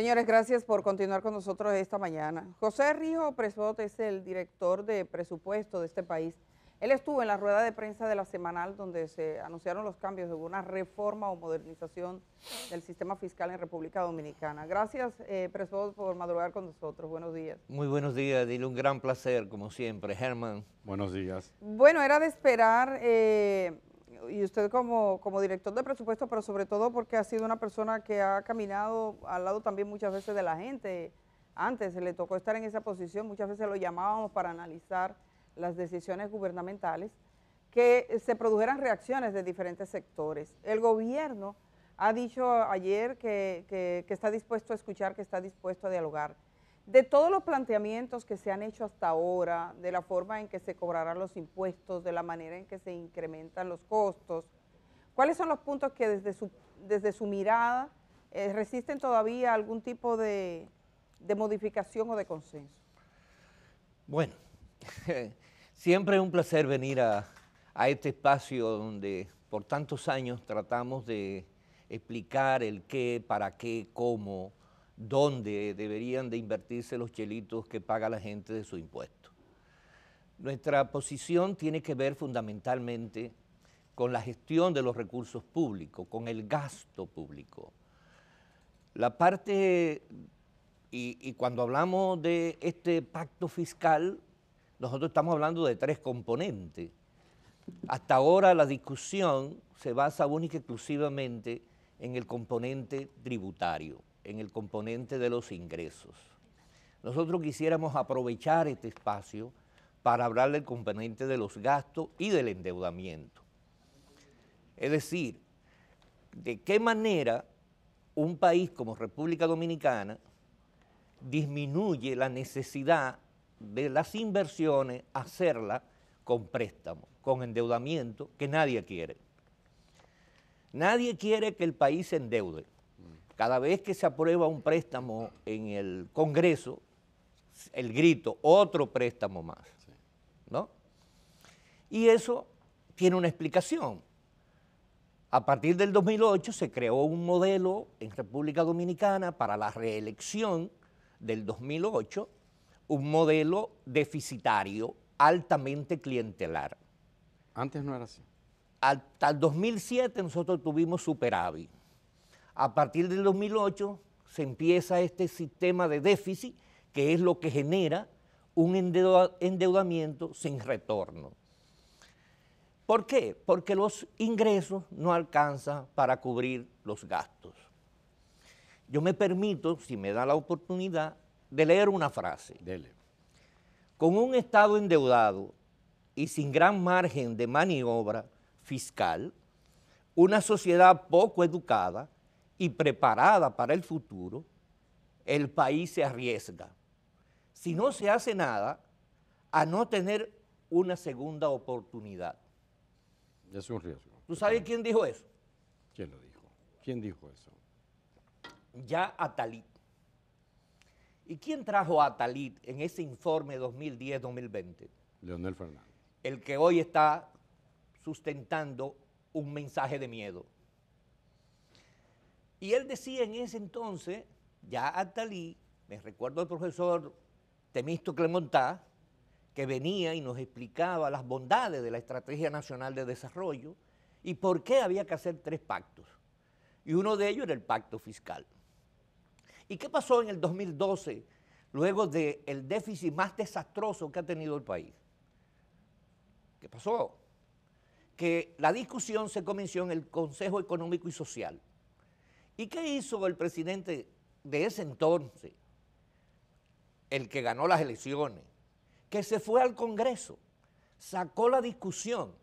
Señores, gracias por continuar con nosotros esta mañana. José Rijo Presbot es el director de presupuesto de este país. Él estuvo en la rueda de prensa de la semanal donde se anunciaron los cambios de una reforma o modernización del sistema fiscal en República Dominicana. Gracias, eh, por madrugar con nosotros. Buenos días. Muy buenos días, Dile un gran placer, como siempre. Germán. Buenos días. Bueno, era de esperar... Eh, y usted como, director de presupuesto, pero sobre todo porque ha sido una persona que ha caminado al lado también muchas veces de la gente. Antes le tocó estar en esa posición, muchas veces lo llamábamos para analizar las decisiones gubernamentales, que se produjeran reacciones de diferentes sectores. El gobierno ha dicho ayer que está dispuesto a escuchar, que está dispuesto a dialogar de todos los planteamientos que se han hecho hasta ahora, de la forma en que se cobrarán los impuestos, de la manera en que se incrementan los costos, ¿cuáles son los puntos que desde su, desde su mirada eh, resisten todavía algún tipo de, modificación o de consenso? Bueno, siempre es un placer venir a, a este espacio donde por tantos años tratamos de explicar el qué, para qué, cómo, dónde deberían de invertirse los chelitos que paga la gente de su impuesto. Nuestra posición tiene que ver fundamentalmente con la gestión de los recursos públicos, con el gasto público. La parte, y, y cuando hablamos de este pacto fiscal, nosotros estamos hablando de tres componentes. Hasta ahora la discusión se basa única y exclusivamente en el componente tributario en el componente de los ingresos. Nosotros quisiéramos aprovechar este espacio para hablar del componente de los gastos y del endeudamiento. Es decir, de qué manera un país como República Dominicana disminuye la necesidad de las inversiones, hacerlas con préstamo, con endeudamiento, que nadie quiere. Nadie quiere que el país se endeude. Cada vez que se aprueba un préstamo en el Congreso, el grito, otro préstamo más. ¿No? Y eso tiene una explicación. A partir del 2008 se creó un modelo en República Dominicana para la reelección del 2008, un modelo deficitario, altamente clientelar. Antes no era así. Hasta el 2007 nosotros tuvimos superávit. A partir del 2008 se empieza este sistema de déficit que es lo que genera un endeudamiento sin retorno. ¿Por qué? Porque los ingresos no alcanzan para cubrir los gastos. Yo me permito, si me da la oportunidad, de leer una frase. Con un Estado endeudado y sin gran margen de maniobra fiscal, una sociedad poco educada y preparada para el futuro, el país se arriesga. Si no se hace nada, a no tener una segunda oportunidad. Es un riesgo. ¿Tú sabes quién dijo eso? ¿Quién lo dijo? ¿Quién dijo eso? Ya Atalit. ¿Y quién trajo a Atalit en ese informe 2010-2020? Leonel Fernández. El que hoy está sustentando un mensaje de miedo. Y él decía en ese entonces, ya Atalí, me recuerdo al profesor Temisto Clemontá, que venía y nos explicaba las bondades de la Estrategia Nacional de Desarrollo y por qué había que hacer tres pactos. Y uno de ellos era el pacto fiscal. ¿Y qué pasó en el 2012, luego del déficit más desastroso que ha tenido el país? ¿Qué pasó? Que la discusión se comenzó en el Consejo Económico y Social ¿Y qué hizo el presidente de ese entonces, el que ganó las elecciones? Que se fue al Congreso, sacó la discusión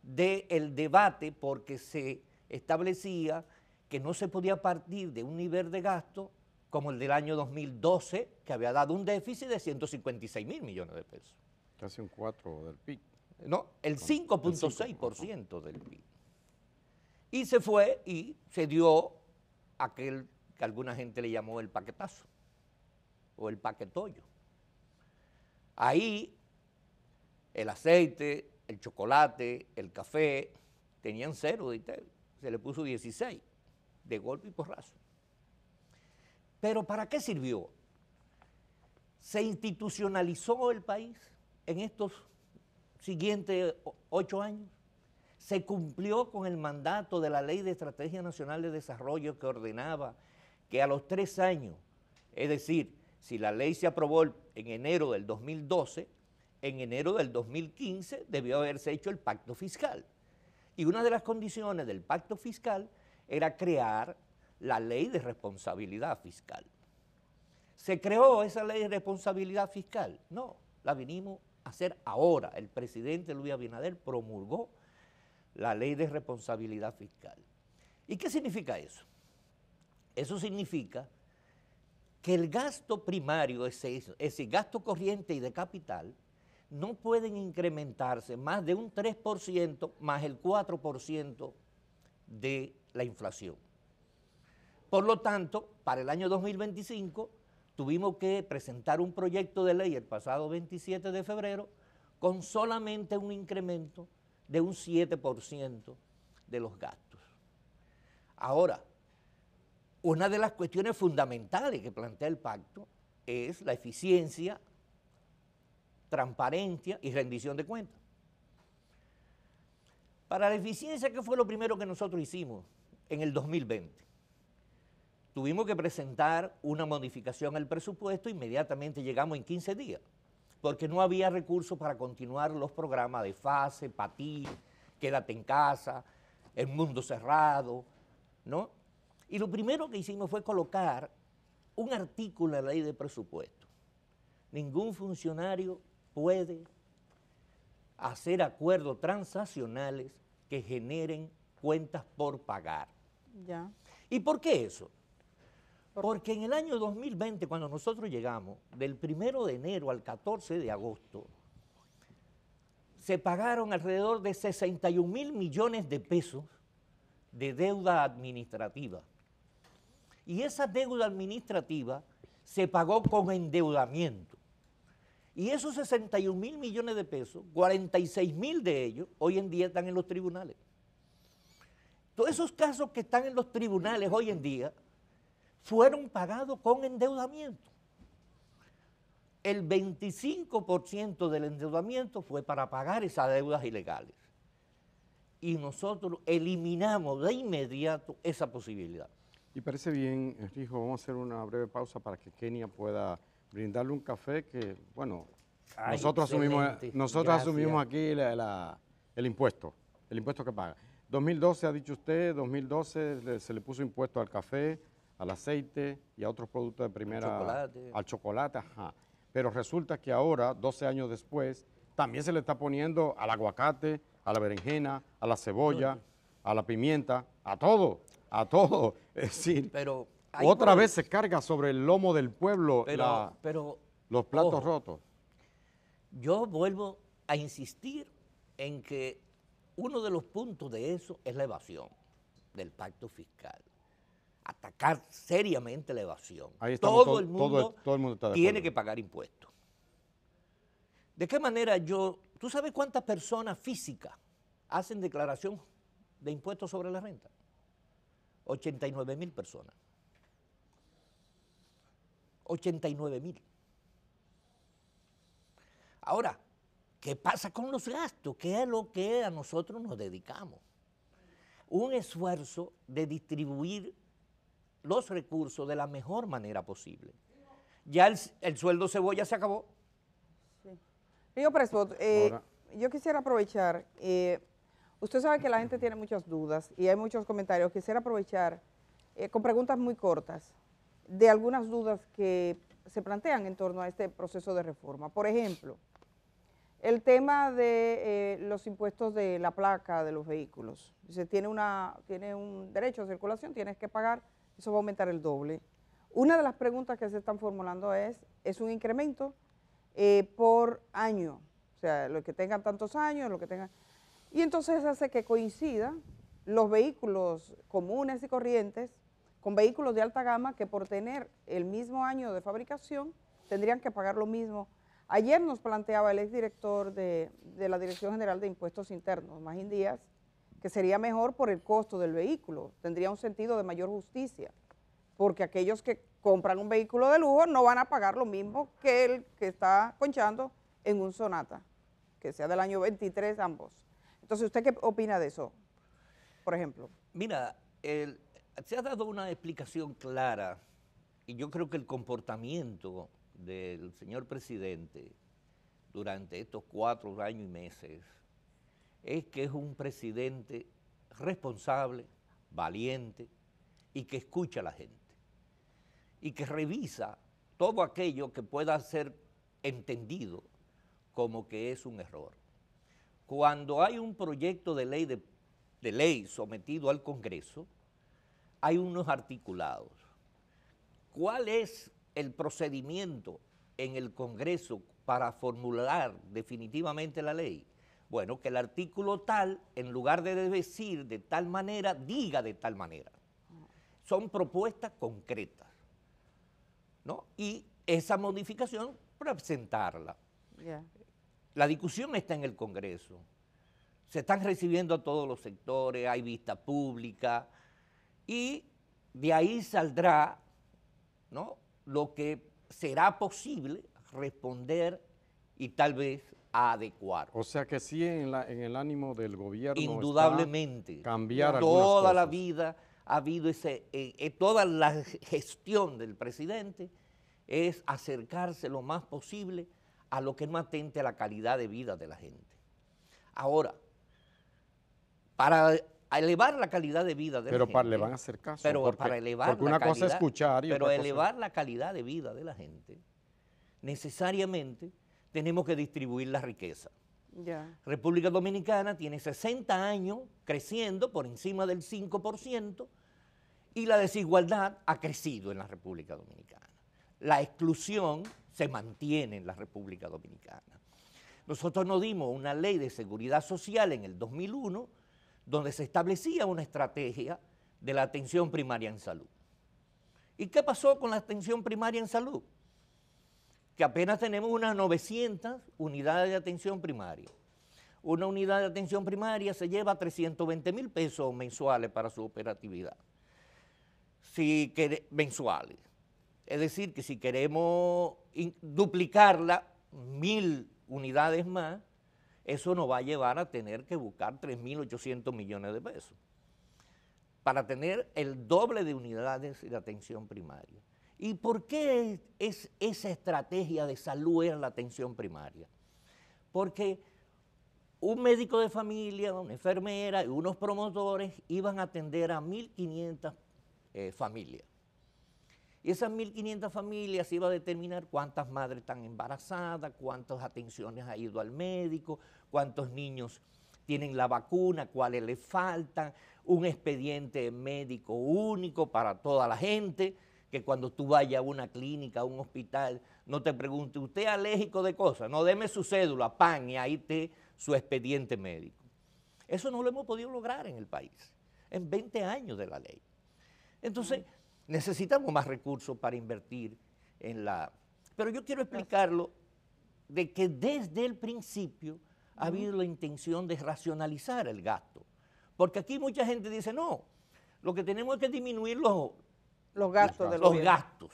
del debate porque se establecía que no se podía partir de un nivel de gasto como el del año 2012, que había dado un déficit de 156 mil millones de pesos. Casi un 4 del PIB. No, el 5.6% del PIB. Y se fue y se dio aquel que alguna gente le llamó el paquetazo o el paquetollo. Ahí el aceite, el chocolate, el café tenían cero de Se le puso 16 de golpe y porrazo. Pero ¿para qué sirvió? Se institucionalizó el país en estos siguientes ocho años se cumplió con el mandato de la Ley de Estrategia Nacional de Desarrollo que ordenaba que a los tres años, es decir, si la ley se aprobó en enero del 2012, en enero del 2015 debió haberse hecho el pacto fiscal. Y una de las condiciones del pacto fiscal era crear la ley de responsabilidad fiscal. ¿Se creó esa ley de responsabilidad fiscal? No, la vinimos a hacer ahora. El presidente Luis Abinader promulgó la ley de responsabilidad fiscal. ¿Y qué significa eso? Eso significa que el gasto primario, es decir, gasto corriente y de capital, no pueden incrementarse más de un 3% más el 4% de la inflación. Por lo tanto, para el año 2025 tuvimos que presentar un proyecto de ley el pasado 27 de febrero con solamente un incremento de un 7% de los gastos. Ahora, una de las cuestiones fundamentales que plantea el pacto es la eficiencia, transparencia y rendición de cuentas. Para la eficiencia, ¿qué fue lo primero que nosotros hicimos en el 2020? Tuvimos que presentar una modificación al presupuesto, inmediatamente llegamos en 15 días porque no había recursos para continuar los programas de fase, patí, quédate en casa, el mundo cerrado, ¿no? Y lo primero que hicimos fue colocar un artículo en la ley de presupuesto. Ningún funcionario puede hacer acuerdos transaccionales que generen cuentas por pagar. Ya. ¿Y por qué eso? Porque en el año 2020, cuando nosotros llegamos, del 1 de enero al 14 de agosto, se pagaron alrededor de 61 mil millones de pesos de deuda administrativa. Y esa deuda administrativa se pagó con endeudamiento. Y esos 61 mil millones de pesos, 46 mil de ellos, hoy en día están en los tribunales. Todos esos casos que están en los tribunales hoy en día fueron pagados con endeudamiento. El 25% del endeudamiento fue para pagar esas deudas ilegales. Y nosotros eliminamos de inmediato esa posibilidad. Y parece bien, Rijo, vamos a hacer una breve pausa para que Kenia pueda brindarle un café que, bueno, nosotros, asumimos, nosotros asumimos aquí el impuesto, el impuesto que paga. 2012 ha dicho usted, 2012 se le puso impuesto al café, al aceite y a otros productos de primera... Al chocolate. Al chocolate, ajá. Pero resulta que ahora, 12 años después, también se le está poniendo al aguacate, a la berenjena, a la cebolla, a la pimienta, a todo, a todo. Es decir, pero otra vez se carga sobre el lomo del pueblo los platos rotos. Yo vuelvo a insistir en que uno de los puntos de eso es la evasión del pacto fiscal atacar seriamente la evasión. todo, el mundo el mundo tiene que pagar impuestos. ¿De qué manera yo, tú sabes cuántas personas físicas hacen declaración de impuestos sobre la renta? 89 mil personas. 89 mil. Ahora, ¿qué pasa con los gastos? ¿Qué es lo que a nosotros nos dedicamos? Un esfuerzo de distribuir los recursos de la mejor manera posible. Ya el, sueldo cebolla se acabó. Sí. Yo, eh, yo quisiera aprovechar, eh, usted sabe que la gente tiene muchas dudas y hay muchos comentarios, quisiera aprovechar eh, con preguntas muy cortas de algunas dudas que se plantean en torno a este proceso de reforma. Por ejemplo, el tema de los impuestos de la placa de los vehículos. tiene, tiene un derecho de circulación, tienes que pagar eso va a aumentar el doble. Una de las preguntas que se están formulando es, ¿es un incremento eh, por año? O sea, lo que tengan tantos años, lo que tengan... Y entonces hace que coincidan los vehículos comunes y corrientes con vehículos de alta gama que por tener el mismo año de fabricación tendrían que pagar lo mismo. Ayer nos planteaba el exdirector de, de la Dirección General de Impuestos Internos, Magín Díaz, que sería mejor por el costo del vehículo, tendría un sentido de mayor justicia, porque aquellos que compran un vehículo de lujo no van a pagar lo mismo que el que está conchando en un Sonata, que sea del año 23 ambos. Entonces, ¿usted qué opina de eso, por ejemplo? Mira, se ha dado una explicación clara y yo creo que el comportamiento del señor presidente durante estos cuatro años y meses es que es un presidente responsable, valiente y que escucha a la gente y que revisa todo aquello que pueda ser entendido como que es un error. Cuando hay un proyecto de ley, de, ley sometido al Congreso, hay unos articulados. ¿Cuál es el procedimiento en el Congreso para formular definitivamente la ley? Bueno, que el artículo tal, en lugar de decir de tal manera, diga de tal manera. Son propuestas concretas. ¿no? Y esa modificación, presentarla. La discusión está en el Congreso. Se están recibiendo a todos los sectores, hay vista pública, y de ahí saldrá ¿no? lo que será posible responder y tal vez adecuar. O sea que sí en, el ánimo del gobierno. Indudablemente. cambiar Toda la vida ha habido ese, eh, eh, toda la gestión del presidente es acercarse lo más posible a lo que es atente a la calidad de vida de la gente. Ahora, para elevar la calidad de vida de pero la gente. Pero le van a hacer caso. Pero para elevar Pero elevar la calidad de vida de la gente, necesariamente tenemos que distribuir la riqueza. República Dominicana tiene 60 años creciendo por encima del 5% y la desigualdad ha crecido en la República Dominicana. La exclusión se mantiene en la República Dominicana. Nosotros nos dimos una ley de seguridad social en el 2001 donde se establecía una estrategia de la atención primaria en salud. ¿Y qué pasó con la atención primaria en salud? que apenas tenemos unas 900 unidades de atención primaria. Una unidad de atención primaria se lleva 320 mil pesos mensuales para su operatividad, si mensuales. Es decir, que si queremos duplicarla, mil unidades más, eso nos va a llevar a tener que buscar 3.800 millones de pesos para tener el doble de unidades de atención primaria. ¿Y por qué es esa estrategia de salud era la atención primaria? Porque un médico de familia, una enfermera y unos promotores iban a atender a 1.500 eh, familias. Y esas 1.500 familias iban a determinar cuántas madres están embarazadas, cuántas atenciones ha ido al médico, cuántos niños tienen la vacuna, cuáles le faltan, un expediente médico único para toda la gente que cuando tú vayas a una clínica, a un hospital, no te pregunte, ¿usted es alérgico de cosas? No, deme su cédula, pan, y ahí te su expediente médico. Eso no lo hemos podido lograr en el país, en 20 años de la ley. Entonces, necesitamos más recursos para invertir en la... Pero yo quiero explicarlo de que desde el principio ha habido la intención de racionalizar el gasto. Porque aquí mucha gente dice, no, lo que tenemos es que disminuir los, los gastos de los gastos.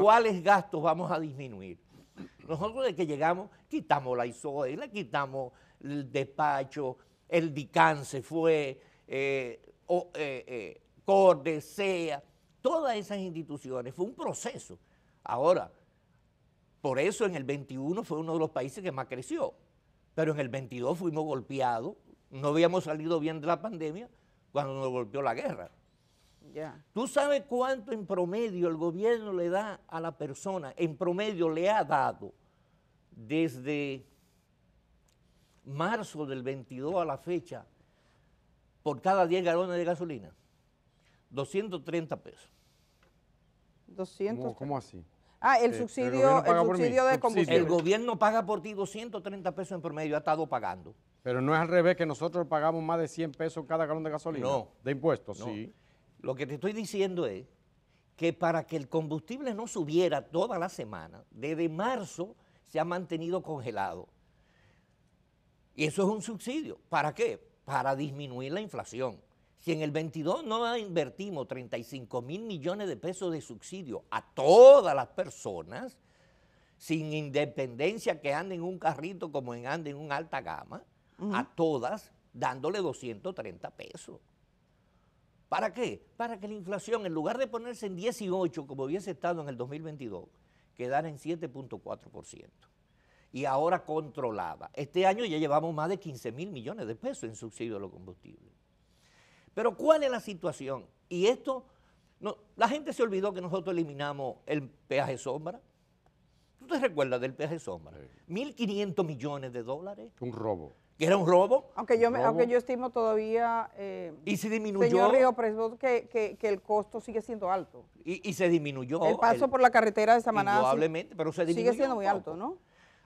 ¿Cuáles gastos vamos a disminuir? Nosotros de que llegamos, quitamos la ISOE, le quitamos el despacho, el DICAN se fue, eh, eh, eh todas esas instituciones. Fue un proceso. Ahora, por eso en el 21 fue uno de los países que más creció, pero en el 22 fuimos golpeados, no habíamos salido bien de la pandemia cuando nos golpeó la guerra. ¿Tú sabes cuánto en promedio el gobierno le da a la persona? En promedio le ha dado desde marzo del 22 a la fecha por cada 10 galones de gasolina. 230 pesos. 200. ¿Cómo, así? Ah, el eh, subsidio, el, de combustible. El gobierno paga por ti 230 pesos en promedio, ha estado pagando. Pero no es al revés que nosotros pagamos más de 100 pesos cada galón de gasolina. No. De impuestos, sí. Lo que te estoy diciendo es que para que el combustible no subiera toda la semana, desde marzo se ha mantenido congelado. Y eso es un subsidio. ¿Para qué? Para disminuir la inflación. Si en el 22 no invertimos 35 mil millones de pesos de subsidio a todas las personas, sin independencia que anden en un carrito como en anden en un alta gama, a todas dándole 230 pesos. ¿Para qué? Para que la inflación, en lugar de ponerse en 18, como hubiese estado en el 2022, quedara en 7.4%. Y ahora controlada. Este año ya llevamos más de 15 mil millones de pesos en subsidio de los combustibles. Pero ¿cuál es la situación? Y esto, la gente se olvidó que nosotros eliminamos el peaje sombra. ¿Tú te recuerdas del peaje sombra? 1.500 millones de dólares. Un robo que era un robo. Aunque yo, aunque yo estimo todavía... Eh, y se disminuyó. Señor Río que, el costo sigue siendo alto. Y, se disminuyó. El paso por la carretera de Samaná. Probablemente, pero se disminuyó. Sigue siendo muy alto, ¿no?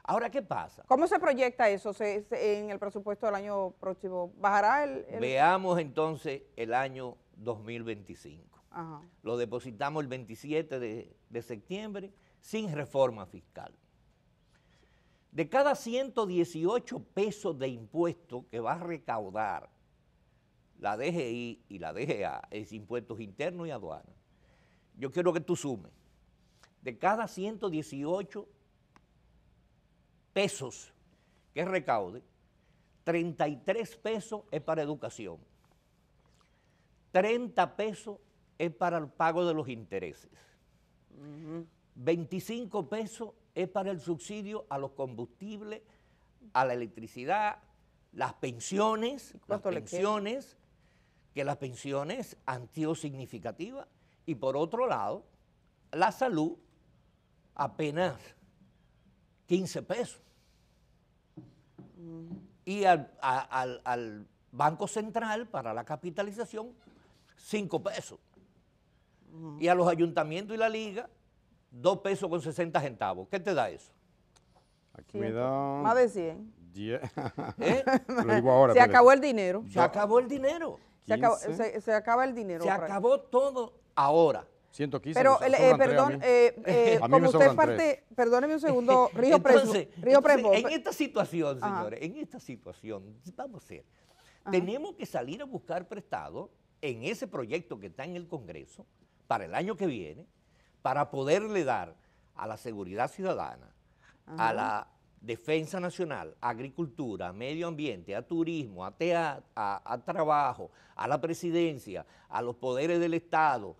Ahora, ¿qué pasa? ¿Cómo se proyecta eso en el presupuesto del año próximo? ¿Bajará el, Veamos entonces el año 2025. Lo depositamos el 27 de, de septiembre sin reforma fiscal. De cada 118 pesos de impuestos que va a recaudar la DGI y la DGA, es impuestos internos y aduanas, yo quiero que tú sumes. De cada 118 pesos que recaude, 33 pesos es para educación, 30 pesos es para el pago de los intereses, 25 pesos es para el subsidio a los combustibles, a la electricidad, las pensiones, las pensiones, que las pensiones han sido significativas. Y por otro lado, la salud, apenas 15 pesos. Y al, Banco Central para la capitalización, 5 pesos. Y a los ayuntamientos y la liga, 2 pesos con 60 centavos. ¿Qué te da eso? Aquí me da... Más de 100. ¿Eh? se acabó el dinero. Se acabó el dinero. Se, acabó, acaba el dinero. Se acabó todo ahora. 115. Pero, perdón, como usted parte, perdóneme un segundo, Río Preso. Río En esta situación, señores, en esta situación, vamos a ser. tenemos que salir a buscar prestado en ese proyecto que está en el Congreso para el año que viene, para poderle dar a la seguridad ciudadana, a la defensa nacional, agricultura, medio ambiente, a turismo, a, a, a trabajo, a la presidencia, a los poderes del Estado,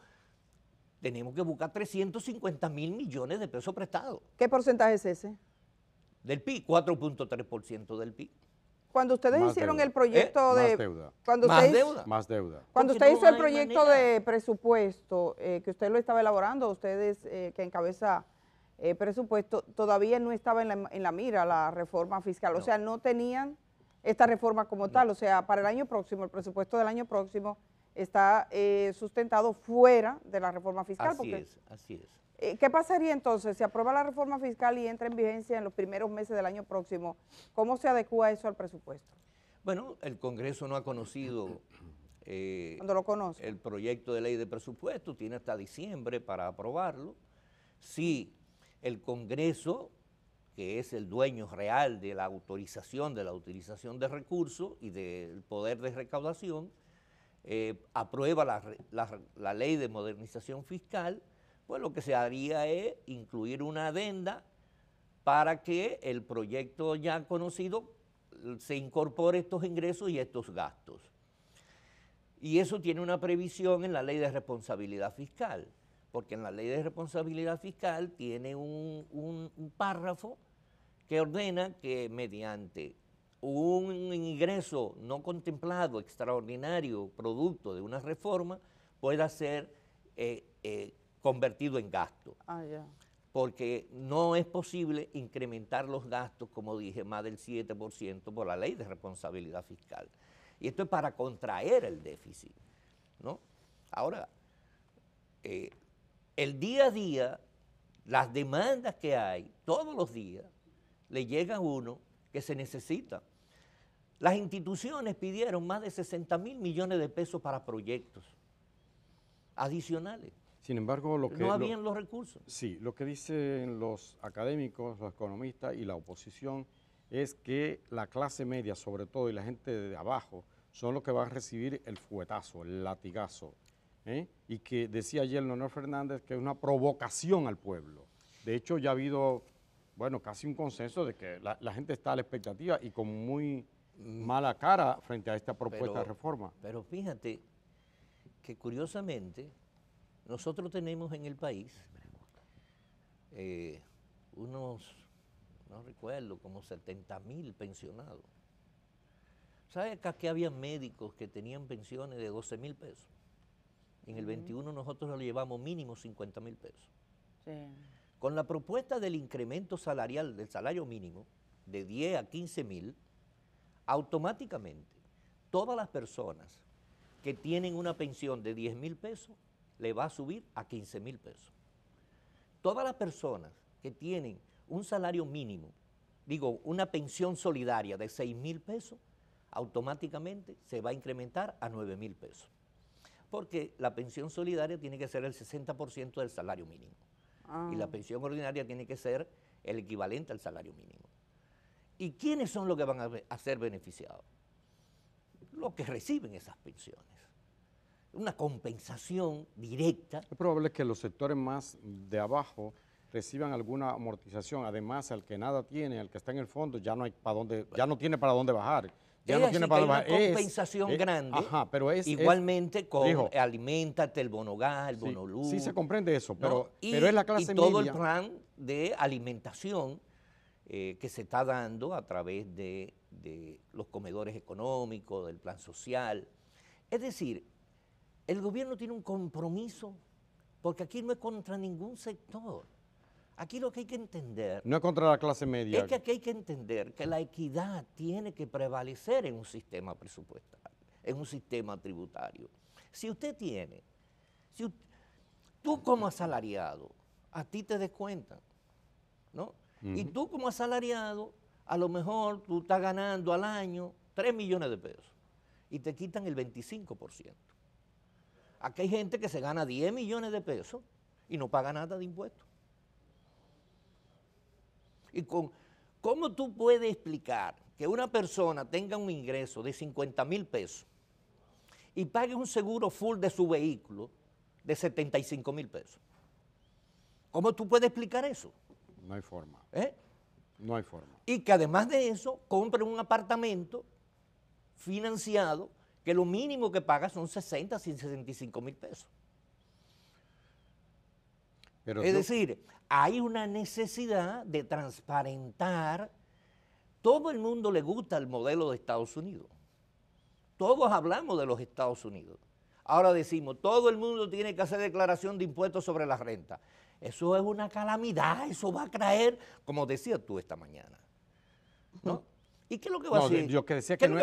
tenemos que buscar 350 mil millones de pesos prestados. ¿Qué porcentaje es ese? Del PIB, 4.3% del PIB. Cuando ustedes hicieron el proyecto eh, de... deuda. Cuando deuda. Cuando usted hizo el proyecto de presupuesto, eh, que usted lo estaba elaborando, ustedes eh, que encabeza presupuesto, todavía no estaba en la, mira la reforma fiscal. O sea, no tenían esta reforma como tal. O sea, para el año próximo, el presupuesto del año próximo está sustentado fuera de la reforma fiscal. Así es, así es. Eh, ¿Qué pasaría entonces? Si aprueba la reforma fiscal y entra en vigencia en los primeros meses del año próximo, ¿cómo se adecua eso al presupuesto? Bueno, el Congreso no ha conocido eh, lo conoce. el proyecto de ley de presupuesto, tiene hasta diciembre para aprobarlo. Si el Congreso, que es el dueño real de la autorización, de la utilización de recursos y del poder de recaudación, eh, aprueba la ley de modernización fiscal, pues lo que se haría es incluir una adenda para que el proyecto ya conocido eh, se incorpore estos ingresos y estos gastos. Y eso tiene una previsión en la ley de responsabilidad fiscal, porque en la ley de responsabilidad fiscal tiene un, párrafo que ordena que mediante un ingreso no contemplado, extraordinario, producto de una reforma, pueda ser eh, eh, convertido en gasto. Ah, Porque no es posible incrementar los gastos, como dije, más del 7% por la ley de responsabilidad fiscal. Y esto es para contraer el déficit. Ahora, eh, el día a día, las demandas que hay, todos los días, le llega a uno que se necesita. Las instituciones pidieron más de 60 mil millones de pesos para proyectos adicionales. Sin embargo, lo que... No habían los recursos. Sí, lo que dicen los académicos, los economistas y la oposición es que la clase media, sobre todo, y la gente de abajo, son los que van a recibir el fuetazo, el latigazo. ¿eh? Y que decía ayer Leonor Fernández que es una provocación al pueblo. De hecho, ya ha habido, bueno, casi un consenso de que la, gente está a la expectativa y con muy mm. mala cara frente a esta propuesta de reforma. Pero fíjate que curiosamente nosotros tenemos en el país eh, unos, no recuerdo, como 70 mil pensionados. ¿Sabe acá que había médicos que tenían pensiones de 12 mil pesos? En el 21 nosotros lo llevamos mínimo 50 mil pesos. Con la propuesta del incremento salarial del salario mínimo de 10 a 15 mil, automáticamente todas las personas que tienen una pensión de 10 mil pesos le va a subir a 15 mil pesos. Todas las personas que tienen un salario mínimo, digo, una pensión solidaria de 6 mil pesos, automáticamente se va a incrementar a 9 mil pesos. Porque la pensión solidaria tiene que ser el 60% del salario mínimo. Ah. Y la pensión ordinaria tiene que ser el equivalente al salario mínimo. ¿Y quiénes son los que van a ser beneficiados? Los que reciben esas pensiones una compensación directa. Es probable que los sectores más de abajo reciban alguna amortización. Además, al que nada tiene, al que está en el fondo, ya no hay para dónde, ya no tiene para dónde bajar. es no tiene Una compensación grande. ajá, pero es igualmente con alimentate el Bonogás, el Bonolú. Sí se comprende eso, pero, pero es la clase media. y todo el plan de alimentación eh, que se está dando a través de, de los comedores económicos, del plan social. Es decir, el gobierno tiene un compromiso, porque aquí no es contra ningún sector. Aquí lo que hay que entender... No es contra la clase media. Es que aquí hay que entender que la equidad tiene que prevalecer en un sistema presupuestario, en un sistema tributario. Si usted tiene, si tú como asalariado, a ti te descuentan, ¿no? Y tú como asalariado, a lo mejor tú estás ganando al año 3 millones de pesos y te quitan el 25%. Aquí hay gente que se gana 10 millones de pesos y no paga nada de impuestos. Y con, ¿Cómo tú puedes explicar que una persona tenga un ingreso de 50 mil pesos y pague un seguro full de su vehículo de 75 mil pesos? ¿Cómo tú puedes explicar eso? No hay forma. ¿Eh? No hay forma. Y que además de eso compre un apartamento financiado que lo mínimo que paga son 60, 65 mil pesos. es decir, hay una necesidad de transparentar. Todo el mundo le gusta el modelo de Estados Unidos. Todos hablamos de los Estados Unidos. Ahora decimos, todo el mundo tiene que hacer declaración de impuestos sobre la renta. Eso es una calamidad, eso va a traer, como decías tú esta mañana. ¿no? ¿Y qué es lo que va a hacer? Yo que decía que, no,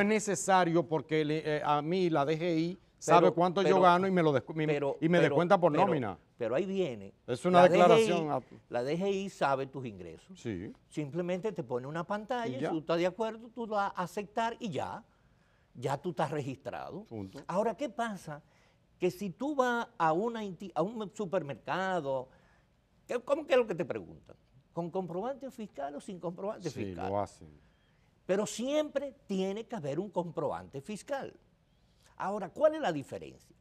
es, necesario porque eh, a mí la DGI sabe cuánto yo gano y me, lo y me descuenta por nómina. Pero ahí viene. Es una declaración. la DGI sabe tus ingresos. Sí. Simplemente te pone una pantalla, y tú estás de acuerdo, tú vas a aceptar y ya. Ya tú estás registrado. Ahora, ¿qué pasa? Que si tú vas a, a un supermercado, ¿cómo que es lo que te preguntan? con comprobante fiscal o sin comprobante sí, fiscal. Lo hacen. Pero siempre tiene que haber un comprobante fiscal. Ahora, ¿cuál es la diferencia?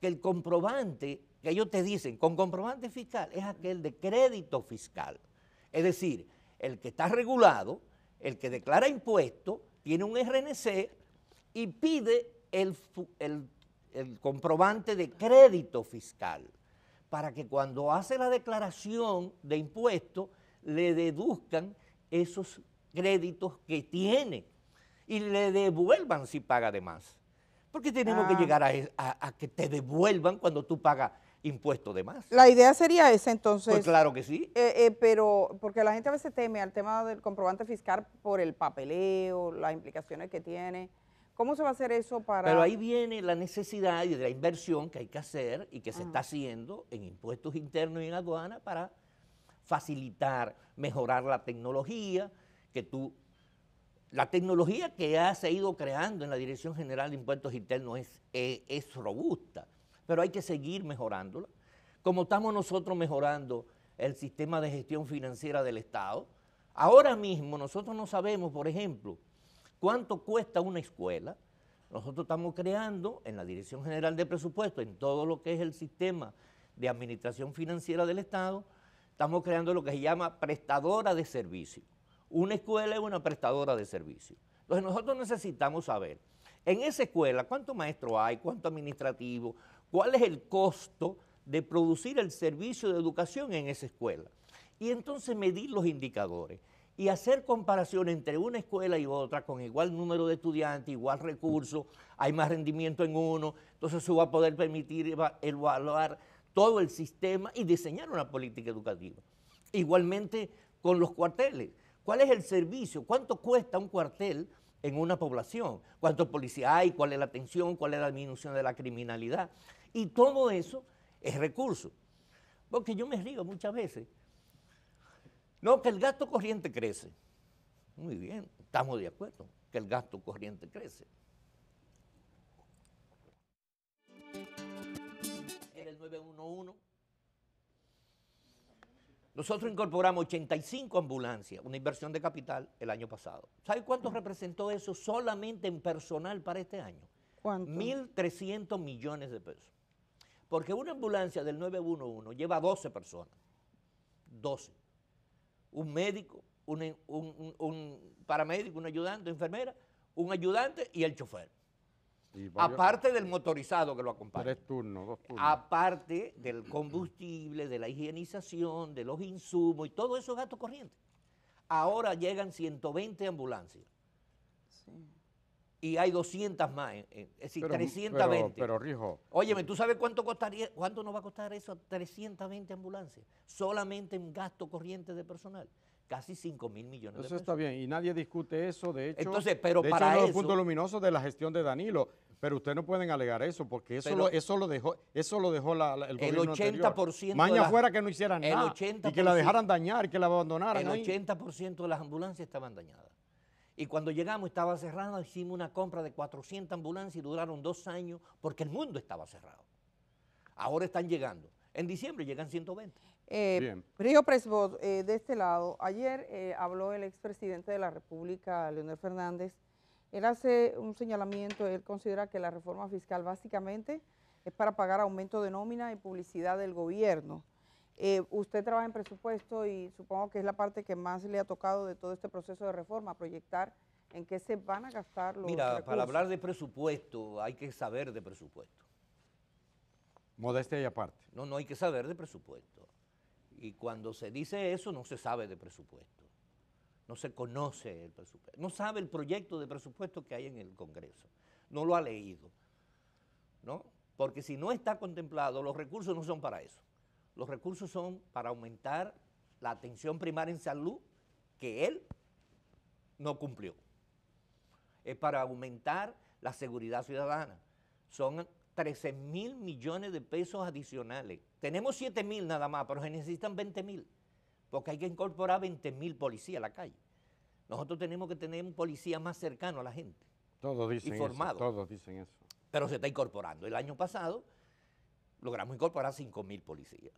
Que el comprobante, que ellos te dicen, con comprobante fiscal, es aquel de crédito fiscal. Es decir, el que está regulado, el que declara impuesto, tiene un RNC y pide el, el comprobante de crédito fiscal para que cuando hace la declaración de impuesto le deduzcan esos créditos que tiene y le devuelvan si paga de más. Porque tenemos que ah. llegar a, que te devuelvan cuando tú pagas impuestos de más. La idea sería esa entonces. Pues claro que sí. Eh, eh, pero porque la gente a veces teme al tema del comprobante fiscal por el papeleo, las implicaciones que tiene. ¿Cómo se va a hacer eso para...? Pero ahí viene la necesidad y de la inversión que hay que hacer y que se está haciendo en impuestos internos y en aduana para facilitar, mejorar la tecnología, que tú, la tecnología que ya se ha ido creando en la Dirección General de Impuestos Internos es, es, eh, es robusta, pero hay que seguir mejorándola. Como estamos nosotros mejorando el sistema de gestión financiera del Estado, ahora mismo nosotros no sabemos, por ejemplo, cuánto cuesta una escuela. Nosotros estamos creando en la Dirección General de Presupuesto, en todo lo que es el sistema de administración financiera del Estado, estamos creando lo que se llama prestadora de servicio. Una escuela es una prestadora de servicio. Entonces nosotros necesitamos saber, en esa escuela, ¿cuánto maestro hay? ¿Cuánto administrativo? ¿Cuál es el costo de producir el servicio de educación en esa escuela? Y entonces medir los indicadores y hacer comparación entre una escuela y otra con igual número de estudiantes, igual recurso, hay más rendimiento en uno, entonces se va a poder permitir evaluar todo el sistema y diseñar una política educativa. Igualmente con los cuarteles. ¿Cuál es el servicio? ¿Cuánto cuesta un cuartel en una población? ¿Cuánto policía hay? ¿Cuál es la atención? ¿Cuál es la disminución de la criminalidad? Y todo eso es recurso. Porque yo me río muchas veces. No, que el gasto corriente crece. Muy bien, estamos de acuerdo, que el gasto corriente crece. 911. Nosotros incorporamos 85 ambulancias, una inversión de capital el año pasado. ¿Sabe cuánto representó eso solamente en personal para este año? ¿Cuánto? 1.300 millones de pesos. Porque una ambulancia del 911 lleva 12 personas. 12. Un médico, un, un paramédico, un ayudante, una enfermera, un ayudante y el chofer. Aparte del motorizado que lo acompaña. Tres turnos, dos turnos. Aparte del combustible, de la higienización, de los insumos y todo eso es gasto corriente. Ahora llegan 120 ambulancias. Y hay 200 más, eh, eh, es decir, 320. Pero, Óyeme, eh, ¿tú sabes cuánto costaría, cuánto nos va a costar eso? 320 ambulancias, solamente en gasto corriente de personal casi 5 mil millones de pesos. Eso está bien, y nadie discute eso, de hecho, Entonces, pero de para eso, punto luminoso de la gestión de Danilo, pero ustedes no pueden alegar eso, porque eso, lo, eso lo dejó, eso lo dejó el gobierno El 80% Maña fuera que no hicieran el nada, y que la dejaran dañar, que la abandonaran. El 80% de las ambulancias estaban dañadas. Y cuando llegamos estaba cerrado, hicimos una compra de 400 ambulancias y duraron dos años porque el mundo estaba cerrado. Ahora están llegando. En diciembre llegan 120. Eh, Río Presbot, eh, de este lado, ayer eh, habló el expresidente de la República, Leonel Fernández. Él hace un señalamiento, él considera que la reforma fiscal básicamente es para pagar aumento de nómina y publicidad del gobierno. usted trabaja en presupuesto y supongo que es la parte que más le ha tocado de todo este proceso de reforma, proyectar en qué se van a gastar los Mira, para hablar de presupuesto hay que saber de presupuesto. Modestia y aparte. No, no hay que saber de presupuesto. Y cuando se dice eso, no se sabe de presupuesto. No se conoce el presupuesto. No sabe el proyecto de presupuesto que hay en el Congreso. No lo ha leído. ¿no? Porque si no está contemplado, los recursos no son para eso. Los recursos son para aumentar la atención primaria en salud que él no cumplió. Es para aumentar la seguridad ciudadana. Son 13 mil millones de pesos adicionales. Tenemos 7 mil nada más, pero se necesitan 20 mil, porque hay que incorporar 20 mil policías a la calle. Nosotros tenemos que tener un policía más cercano a la gente. Todos dicen Eso, todos dicen eso. Pero se está incorporando. El año pasado logramos incorporar 5 mil policías,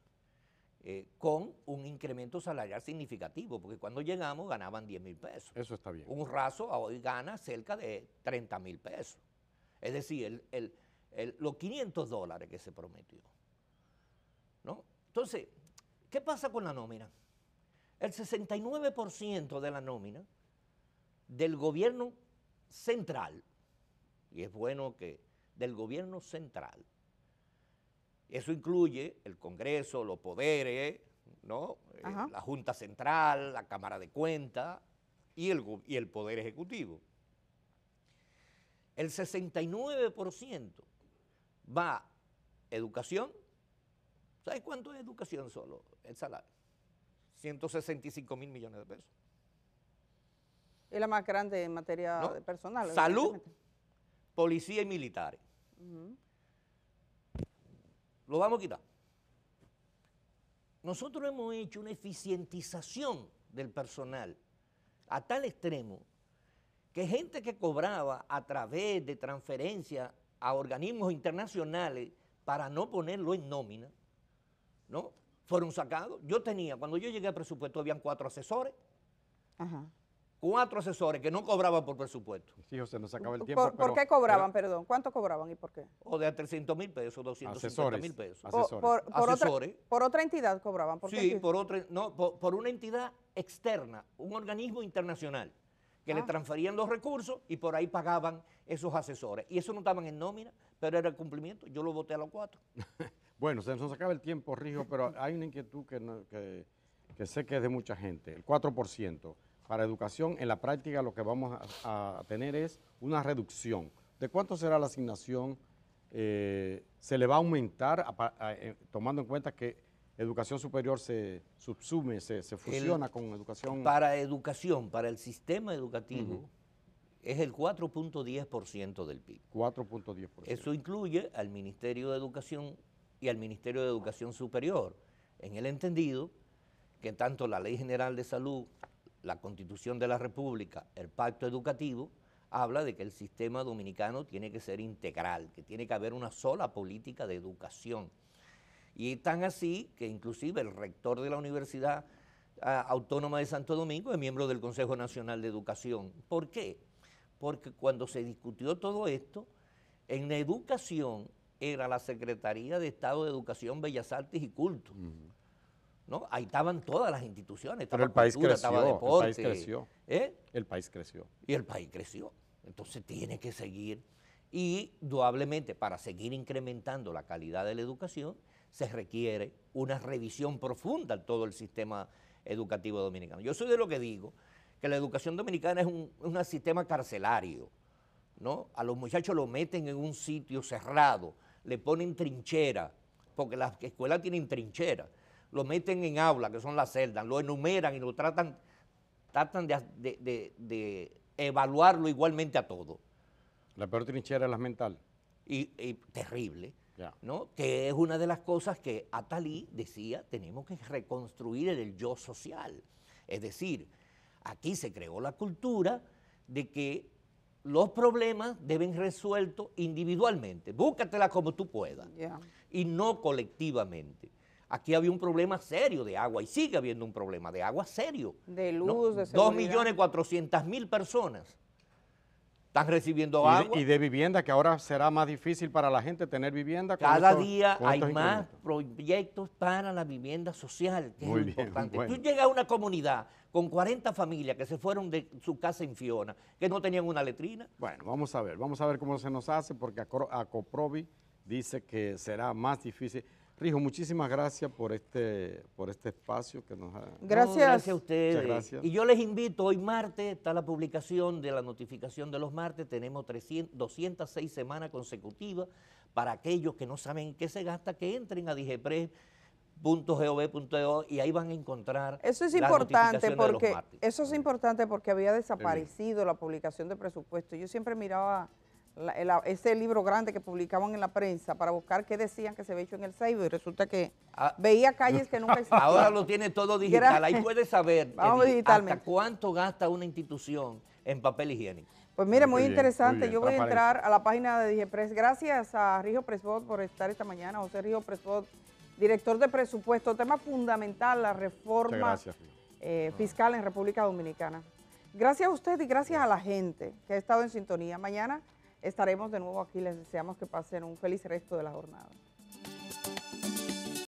eh, con un incremento salarial significativo, porque cuando llegamos ganaban 10 mil pesos. Eso está bien. Un raso hoy gana cerca de 30 mil pesos. Es decir, el los 500 dólares que se prometió. ¿no? Entonces, ¿qué pasa con la nómina? El 69% de la nómina del gobierno central, y es bueno que del gobierno central, eso incluye el Congreso, los poderes, ¿no? Eh, la Junta Central, la Cámara de Cuentas y el Poder Ejecutivo. El 69% va educación, ¿sabes cuánto es educación solo el salario? 165 mil millones de pesos. Es la más grande en materia de personal. Salud, policía y militares. Lo vamos a quitar. Nosotros hemos hecho una eficientización del personal a tal extremo que gente que cobraba a través de transferencia a organismos internacionales para no ponerlo en nómina, ¿no? Fueron sacados. Yo tenía, cuando yo llegué al presupuesto, habían cuatro asesores. Cuatro asesores que no cobraban por presupuesto. Sí, o nos acaba el tiempo. ¿Por, qué cobraban, perdón? ¿Cuánto cobraban y por qué? O de 300 mil pesos, 250 mil pesos. Asesores. Por, asesores. Otra, por, otra, entidad cobraban. ¿por sí, por otra, no, por, una entidad externa, un organismo internacional que le ah. transferían los recursos y por ahí pagaban esos asesores. Y eso no estaban en nómina, pero era el cumplimiento. Yo lo voté a los cuatro. bueno, se nos acaba el tiempo, Rijo, pero hay una inquietud que, sé que es de mucha gente, el 4%. Para educación, en la práctica lo que vamos a, tener es una reducción. ¿De cuánto será la asignación? Eh, ¿Se le va a aumentar eh, tomando en cuenta que educación superior se subsume, se, fusiona con educación. Para educación, para el sistema educativo, es el 4.10% del PIB. 4.10%. Eso incluye al Ministerio de Educación y al Ministerio de Educación Superior, en el entendido que tanto la Ley General de Salud, la Constitución de la República, el Pacto Educativo, habla de que el sistema dominicano tiene que ser integral, que tiene que haber una sola política de educación y tan así que inclusive el rector de la Universidad ah, Autónoma de Santo Domingo es miembro del Consejo Nacional de Educación. ¿Por qué? Porque cuando se discutió todo esto, en la educación era la Secretaría de Estado de Educación, Bellas Artes y Culto. ¿No? Ahí estaban todas las instituciones, estaba Pero el país cultura, creció, estaba El país creció. ¿eh? El país creció. Y el país creció. Entonces tiene que seguir. Y, doblemente para seguir incrementando la calidad de la educación, se requiere una revisión profunda de todo el sistema educativo dominicano. Yo soy de lo que digo, que la educación dominicana es un, sistema carcelario, ¿no? A los muchachos lo meten en un sitio cerrado, le ponen trinchera, porque las escuelas tienen trinchera, lo meten en aula, que son las celdas, lo enumeran y lo tratan, tratan de, evaluarlo igualmente a todos. La peor trinchera es la mental. Y, y terrible que es una de las cosas que Atalí decía, tenemos que reconstruir el yo social. Es decir, aquí se creó la cultura de que los problemas deben resueltos individualmente, búscatela como tú puedas, y no colectivamente. Aquí había un problema serio de agua y sigue habiendo un problema de agua serio. De luz, de seguridad. 2.400.000 personas están recibiendo agua. y de vivienda, que ahora será más difícil para la gente tener vivienda. Cada día hay más proyectos para la vivienda social, que es importante. Tú llegas a una comunidad con 40 familias que se fueron de su casa en Fiona, que no tenían una letrina. Bueno, vamos a ver, vamos a ver cómo se nos hace, porque a, a dice que será más difícil. Rijo, muchísimas gracias por este, por este espacio que nos ha... Gracias. gracias a ustedes. Y yo les invito, hoy martes está la publicación de la notificación de los martes, tenemos 206 semanas consecutivas para aquellos que no saben qué se gasta, que entren a Digepres y ahí van a encontrar Eso es importante porque eso es importante porque había desaparecido la publicación de presupuesto. Yo siempre miraba ese libro grande que publicaban en la prensa para buscar qué decían que se había hecho en el Seibo y resulta que ah. veía calles que nunca existían. Ahora lo tiene todo digital, ahí puede saber hasta cuánto gasta una institución en papel higiénico. Pues mire, muy, interesante. Yo voy a entrar a la página de DijePres. Gracias a Rijo Presbot por estar esta mañana. José Rijo Presbot, director de presupuesto. Tema fundamental, la reforma eh, fiscal en República Dominicana. Gracias a usted y gracias a la gente que ha estado en sintonía. Mañana estaremos de nuevo aquí. Les deseamos que pasen un feliz resto de la jornada.